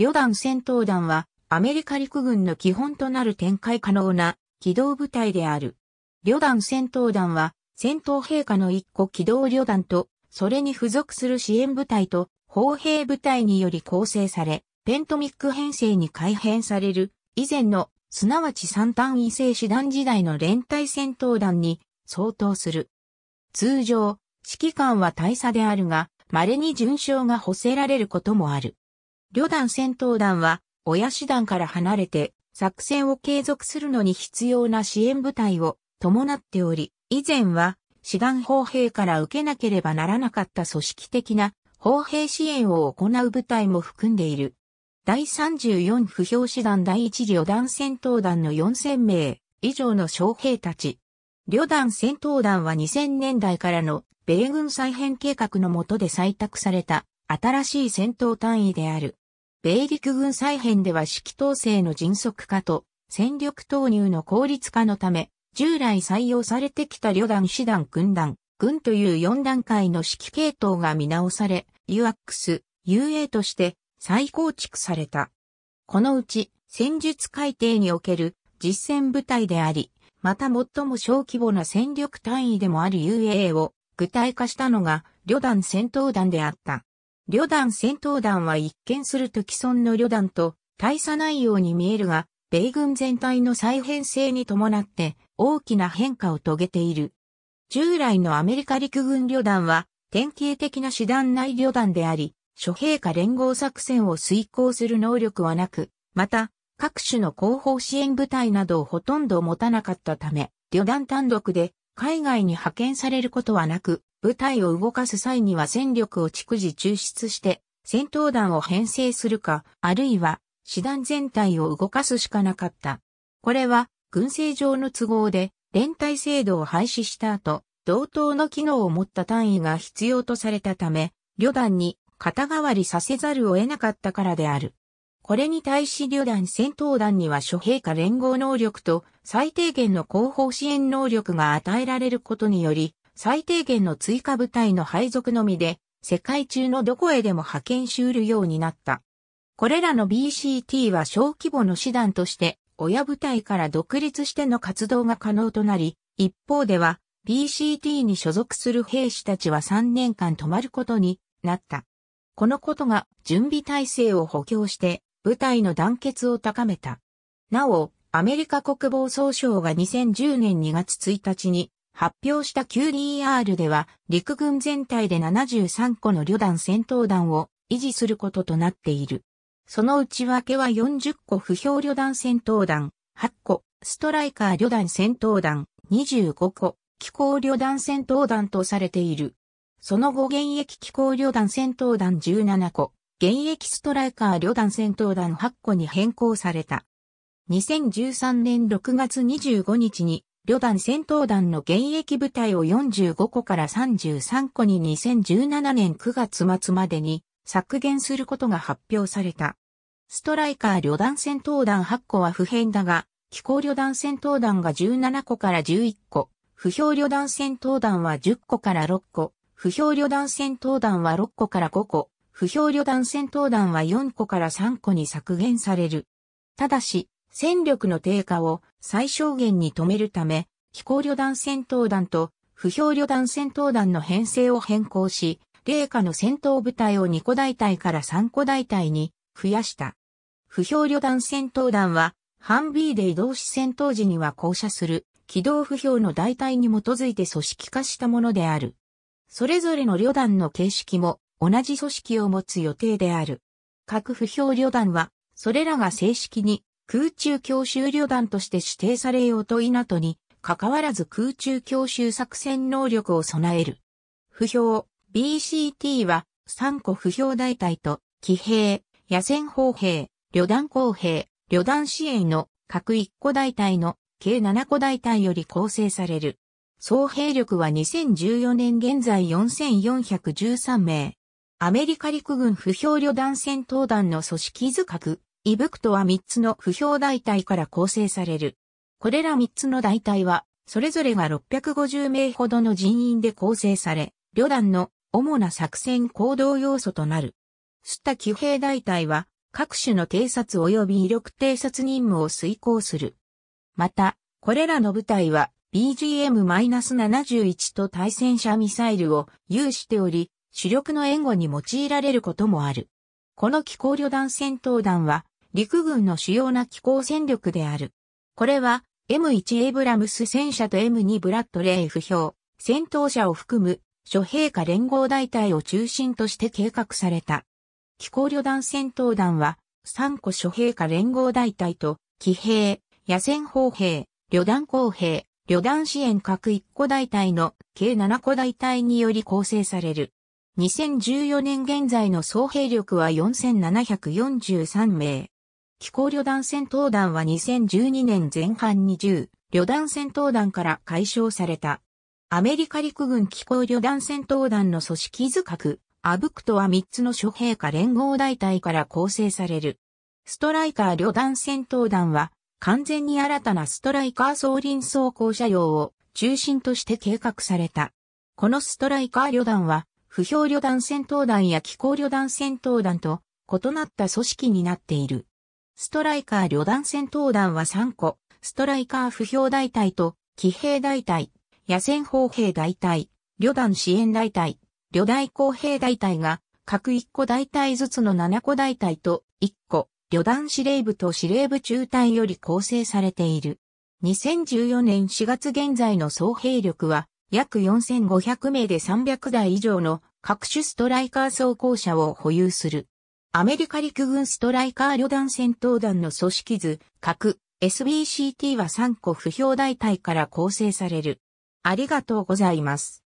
旅団戦闘団は、アメリカ陸軍の基本となる展開可能な機動部隊である。旅団戦闘団は、戦闘陛下の一個機動旅団と、それに付属する支援部隊と、砲兵部隊により構成され、ペントミック編成に改編される、以前の、すなわち三単位制師団時代の連帯戦闘団に相当する。通常、指揮官は大佐であるが、稀に順将が補正られることもある。旅団戦闘団は、親師団から離れて、作戦を継続するのに必要な支援部隊を伴っており、以前は、師団砲兵から受けなければならなかった組織的な砲兵支援を行う部隊も含んでいる。第34不評師団第1旅団戦闘団の4000名以上の将兵たち。旅団戦闘団は2000年代からの米軍再編計画の下で採択された新しい戦闘単位である。米陸軍再編では指揮統制の迅速化と戦力投入の効率化のため、従来採用されてきた旅団、師団、軍団、軍という4段階の指揮系統が見直され、UX、UA として再構築された。このうち、戦術改定における実戦部隊であり、また最も小規模な戦力単位でもある UAA を具体化したのが、旅団戦闘団であった。旅団戦闘団は一見すると既存の旅団と大差ないように見えるが、米軍全体の再編成に伴って大きな変化を遂げている。従来のアメリカ陸軍旅団は典型的な師団内旅団であり、諸陛下連合作戦を遂行する能力はなく、また各種の後方支援部隊などをほとんど持たなかったため、旅団単独で海外に派遣されることはなく、部隊を動かす際には戦力を逐次抽出して、戦闘団を編成するか、あるいは、師団全体を動かすしかなかった。これは、軍政上の都合で、連帯制度を廃止した後、同等の機能を持った単位が必要とされたため、旅団に肩代わりさせざるを得なかったからである。これに対し旅団戦闘団には諸陛下連合能力と最低限の後方支援能力が与えられることにより、最低限の追加部隊の配属のみで、世界中のどこへでも派遣しうるようになった。これらの BCT は小規模の手段として、親部隊から独立しての活動が可能となり、一方では、BCT に所属する兵士たちは3年間止まることになった。このことが準備体制を補強して部隊の団結を高めた。なお、アメリカ国防総省が2010年2月1日に発表した QDR では、陸軍全体で73個の旅団戦闘団を維持することとなっている。その内訳は40個不評旅団戦闘団、8個、ストライカー旅団戦闘団、25個、機構旅団戦闘団とされている。その後現役機構旅団戦闘団17個、現役ストライカー旅団戦闘団8個に変更された。2013年6月25日に旅団戦闘団の現役部隊を45個から33個に2017年9月末までに削減することが発表された。ストライカー旅団戦闘団8個は不変だが、気候旅団戦闘団が17個から11個、不評旅団戦闘団は10個から6個、不評旅団戦闘団は6個から5個、不評旅団戦闘団は4個から3個に削減される。ただし、戦力の低下を最小限に止めるため、飛行旅団戦闘団と不評旅団戦闘団の編成を変更し、霊下の戦闘部隊を2個大隊から3個大隊に増やした。不評旅団戦闘団は、半 B で移動し戦闘時には降車する、機動不評の大隊に基づいて組織化したものである。それぞれの旅団の形式も同じ組織を持つ予定である。各不評旅団は、それらが正式に空中強襲旅団として指定されようと稲戸に、かかわらず空中強襲作戦能力を備える。不評、BCT は、3個不評大隊と、騎兵、野戦砲兵、旅団工兵、旅団支援の各1個大隊の計7個大隊より構成される。総兵力は2014年現在4413名。アメリカ陸軍不評旅団戦闘団の組織図格、イブクトは3つの不評代隊から構成される。これら3つの代隊は、それぞれが650名ほどの人員で構成され、旅団の主な作戦行動要素となる。スタ騎兵大隊は各種の偵察及び威力偵察任務を遂行する。また、これらの部隊は BGM-71 と対戦車ミサイルを有しており、主力の援護に用いられることもある。この機構旅団戦闘団は陸軍の主要な機構戦力である。これは M1 エイブラムス戦車と M2 ブラッドレイ不評、戦闘車を含む諸兵科連合大隊を中心として計画された。機構旅団戦闘団は3個諸兵科連合大隊と騎兵、野戦砲兵、旅団工兵、旅団支援各1個大隊の計7個大隊により構成される。2014年現在の総兵力は4743名。気候旅団戦闘団は2012年前半に10旅団戦闘団から解消された。アメリカ陸軍気候旅団戦闘団の組織図格、アブクトは3つの諸兵科連合大隊から構成される。ストライカー旅団戦闘団は、完全に新たなストライカー総輪装甲車両を中心として計画された。このストライカー旅団は、不評旅団戦闘団や気候旅団戦闘団と異なった組織になっている。ストライカー旅団戦闘団は3個、ストライカー不評大隊と、騎兵大隊、野戦砲兵大隊、旅団支援大隊、旅大公兵大隊が、各1個大隊ずつの7個大隊と、1個、旅団司令部と司令部中隊より構成されている。2014年4月現在の総兵力は、約4500名で300台以上の各種ストライカー装甲車を保有する。アメリカ陸軍ストライカー旅団戦闘団の組織図、核、SBCT は3個不評大隊から構成される。ありがとうございます。